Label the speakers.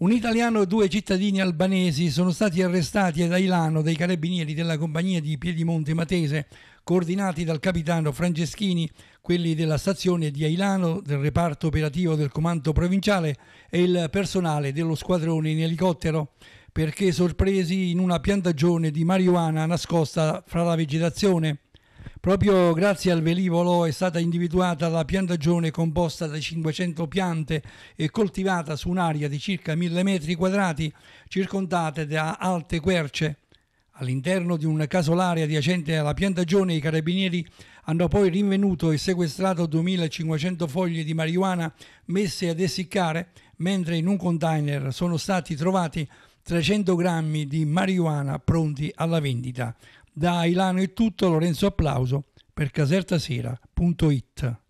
Speaker 1: Un italiano e due cittadini albanesi sono stati arrestati ad Ailano dai carabinieri della compagnia di Piedimonte Matese, coordinati dal capitano Franceschini, quelli della stazione di Ailano, del reparto operativo del comando provinciale e il personale dello squadrone in elicottero, perché sorpresi in una piantagione di marijuana nascosta fra la vegetazione. Proprio grazie al velivolo è stata individuata la piantagione composta da 500 piante e coltivata su un'area di circa 1000 metri quadrati circondate da alte querce. All'interno di un casolare adiacente alla piantagione i carabinieri hanno poi rinvenuto e sequestrato 2500 foglie di marijuana messe ad essiccare, mentre in un container sono stati trovati 300 grammi di marijuana pronti alla vendita. Da Ilano è tutto, Lorenzo Applauso per casertasera.it.